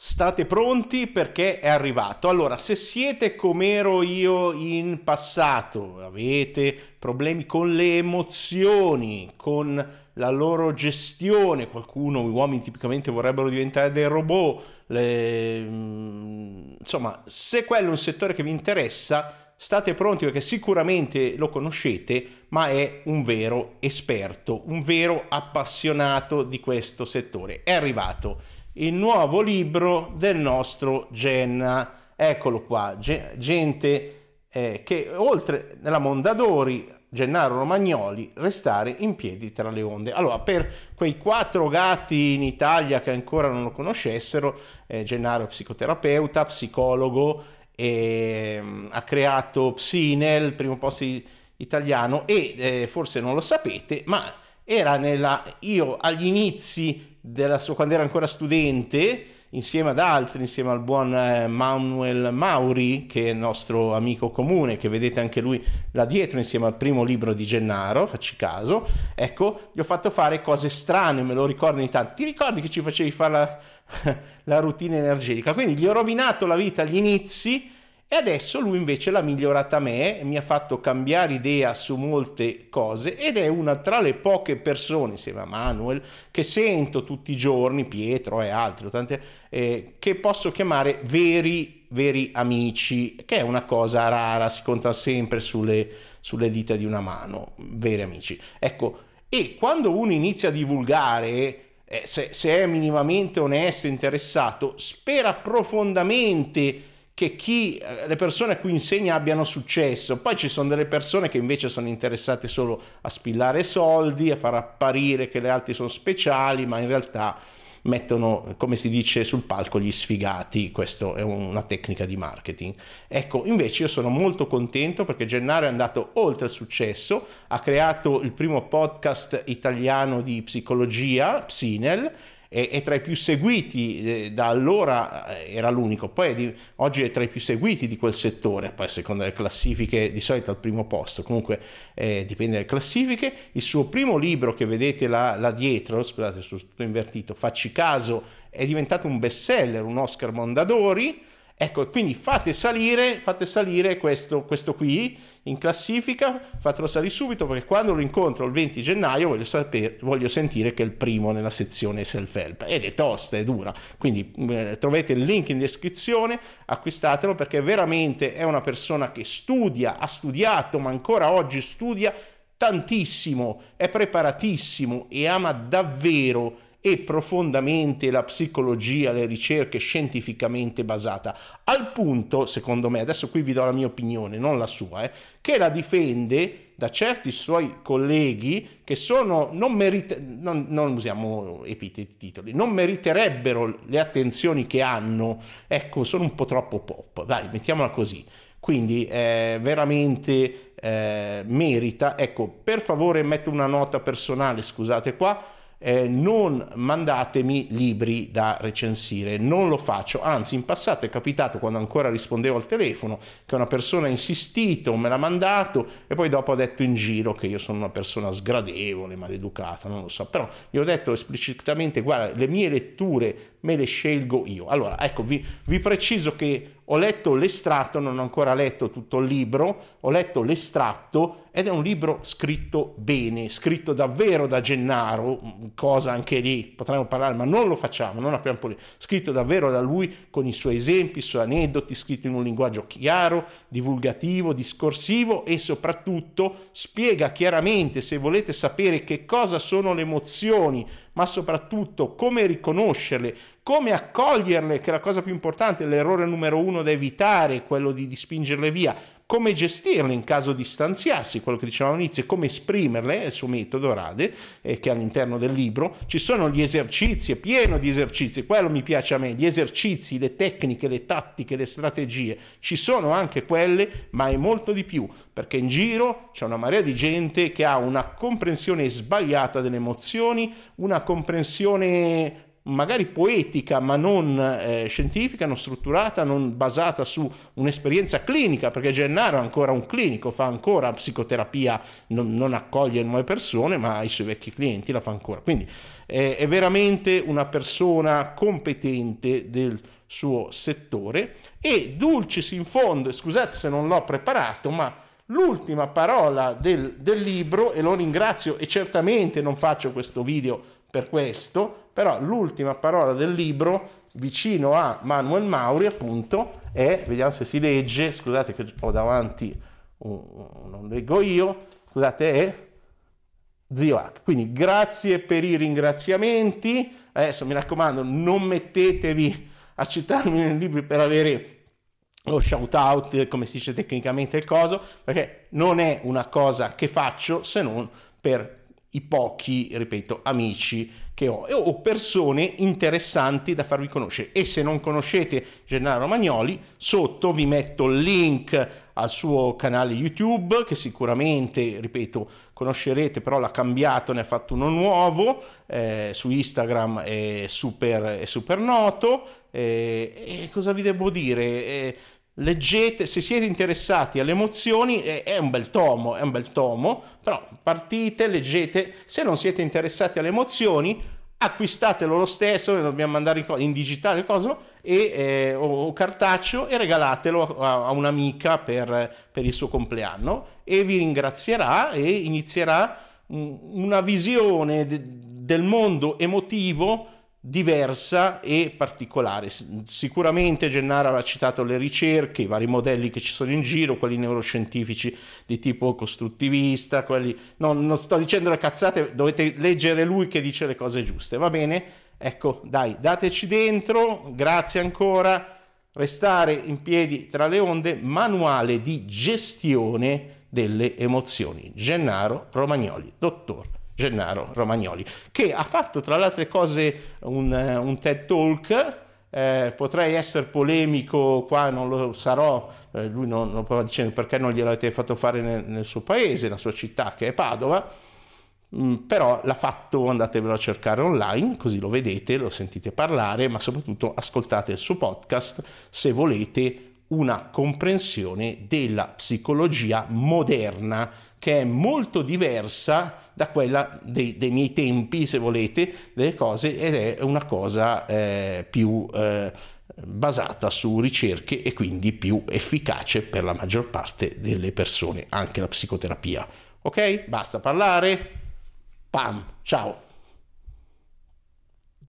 State pronti perché è arrivato. Allora, se siete come ero io in passato, avete problemi con le emozioni, con la loro gestione, qualcuno, gli uomini tipicamente vorrebbero diventare dei robot, le... Mm, insomma, se quello è un settore che vi interessa, state pronti perché sicuramente lo conoscete, ma è un vero esperto, un vero appassionato di questo settore. È arrivato il nuovo libro del nostro Genna. Eccolo qua, gente eh, che oltre nella Mondadori, Gennaro Romagnoli, restare in piedi tra le onde. Allora, per quei quattro gatti in Italia che ancora non lo conoscessero, eh, Gennaro è psicoterapeuta, psicologo, eh, ha creato Psinel, primo posto italiano, e eh, forse non lo sapete, ma era nella, io agli inizi sua, quando era ancora studente, insieme ad altri, insieme al buon eh, Manuel Mauri, che è il nostro amico comune, che vedete anche lui là dietro, insieme al primo libro di Gennaro, facci caso, ecco, gli ho fatto fare cose strane, me lo ricordo ogni tanto. Ti ricordi che ci facevi fare la, la routine energetica? Quindi gli ho rovinato la vita agli inizi e adesso lui invece l'ha migliorata me, mi ha fatto cambiare idea su molte cose ed è una tra le poche persone, insieme a Manuel, che sento tutti i giorni, Pietro e altri, tante, eh, che posso chiamare veri, veri amici, che è una cosa rara, si conta sempre sulle, sulle dita di una mano, veri amici. Ecco, e quando uno inizia a divulgare, eh, se, se, è minimamente onesto, interessato, spera profondamente che chi, eh, le persone a cui insegna abbiano successo. Poi ci sono delle persone che invece sono interessate solo a spillare soldi, a far apparire che le altre sono speciali, ma in realtà mettono, come si dice sul palco, gli sfigati. Questa è una tecnica di marketing. Ecco, invece io sono molto contento perché Gennaro è andato oltre il successo, ha creato il primo podcast italiano di psicologia, Psinel, è, è tra i più seguiti, eh, da allora eh, era l'unico, poi è di, oggi è tra i più seguiti di quel settore, poi secondo le classifiche di solito al primo posto, comunque eh, dipende dalle classifiche. Il suo primo libro che vedete là, là dietro, scusate, sono tutto invertito, facci caso, è diventato un bestseller, un Oscar Mondadori Ecco, quindi fate salire, fate salire questo, questo qui in classifica, fatelo salire subito perché quando lo incontro il 20 gennaio voglio, sapere, voglio sentire che è il primo nella sezione self-help. Ed è tosta, è dura. Quindi mm, eh, trovate il link in descrizione, acquistatelo perché veramente è una persona che studia, ha studiato, ma ancora oggi studia tantissimo, è preparatissimo e ama davvero e profondamente la psicologia, le ricerche scientificamente basata, al punto, secondo me, adesso qui vi do la mia opinione, non la sua, eh, che la difende da certi suoi colleghi che sono, non, merite, non, non usiamo epiteti titoli, non meriterebbero le attenzioni che hanno, ecco, sono un po' troppo pop, dai, mettiamola così. Quindi eh, veramente eh, merita, ecco, per favore metto una nota personale, scusate qua, eh, non mandatemi libri da recensire, non lo faccio, anzi in passato è capitato quando ancora rispondevo al telefono che una persona ha insistito, me l'ha mandato e poi dopo ha detto in giro che io sono una persona sgradevole, maleducata, non lo so, però gli ho detto esplicitamente guarda le mie letture me le scelgo io. Allora ecco vi, vi preciso che ho letto l'estratto, non ho ancora letto tutto il libro, ho letto l'estratto ed è un libro scritto bene, scritto davvero da Gennaro, cosa anche lì potremmo parlare, ma non lo facciamo, non apriamo polemiche, scritto davvero da lui con i suoi esempi, i suoi aneddoti, scritto in un linguaggio chiaro, divulgativo, discorsivo e soprattutto spiega chiaramente se volete sapere che cosa sono le emozioni, ma soprattutto come riconoscerle, come accoglierle, che è la cosa più importante, l'errore numero uno da evitare quello di, di spingerle via, come gestirle in caso di stanziarsi, quello che dicevamo all'inizio, come esprimerle, è il suo metodo Rade, eh, che è all'interno del libro, ci sono gli esercizi, è pieno di esercizi, quello mi piace a me, gli esercizi, le tecniche, le tattiche, le strategie, ci sono anche quelle, ma è molto di più, perché in giro c'è una marea di gente che ha una comprensione sbagliata delle emozioni, una comprensione magari poetica ma non eh, scientifica, non strutturata, non basata su un'esperienza clinica, perché Gennaro è ancora un clinico, fa ancora psicoterapia, non, non accoglie nuove persone, ma i suoi vecchi clienti la fa ancora. Quindi eh, è veramente una persona competente del suo settore e Dulcis in fondo, scusate se non l'ho preparato, ma l'ultima parola del, del libro e lo ringrazio e certamente non faccio questo video per questo, però l'ultima parola del libro vicino a Manuel Mauri appunto è, vediamo se si legge, scusate che ho davanti, non leggo io, scusate è Zio H. Quindi grazie per i ringraziamenti, adesso mi raccomando non mettetevi a citarmi nei libri per avere lo shout out, come si dice tecnicamente il coso, perché non è una cosa che faccio se non per i pochi, ripeto, amici che ho o persone interessanti da farvi conoscere. E se non conoscete Gennaro Magnoli, sotto vi metto il link al suo canale YouTube che sicuramente, ripeto, conoscerete, però l'ha cambiato, ne ha fatto uno nuovo, eh, su Instagram è super, è super noto. Eh, e cosa vi devo dire? Eh, leggete, se siete interessati alle emozioni, è, un bel tomo, è un bel tomo, però partite, leggete, se non siete interessati alle emozioni, acquistatelo lo stesso, ne dobbiamo mandare in, digitale coso, e, eh, o, o, cartaceo e regalatelo a, a un'amica per, per il suo compleanno e vi ringrazierà e inizierà mm, una visione de- del mondo emotivo diversa e particolare. Sicuramente Gennaro ha citato le ricerche, i vari modelli che ci sono in giro, quelli neuroscientifici di tipo costruttivista, quelli... No, non sto dicendo le cazzate, dovete leggere lui che dice le cose giuste, va bene? Ecco, dai, dateci dentro, grazie ancora. Restare in piedi tra le onde, manuale di gestione delle emozioni. Gennaro Romagnoli, dottor Gennaro Romagnoli, che ha fatto tra le altre cose un, un TED Talk. Eh, potrei essere polemico qua, non lo sarò, eh, lui non, lo stava dicendo perché non gliel'avete fatto fare nel, nel, suo paese, nella sua città che è Padova, mm, però l'ha fatto, andatevelo a cercare online, così lo vedete, lo sentite parlare, ma soprattutto ascoltate il suo podcast se volete una comprensione della psicologia moderna che è molto diversa da quella dei, dei miei tempi, se volete, delle cose ed è una cosa eh, più eh, basata su ricerche e quindi più efficace per la maggior parte delle persone, anche la psicoterapia. Ok? Basta parlare. Pam, ciao.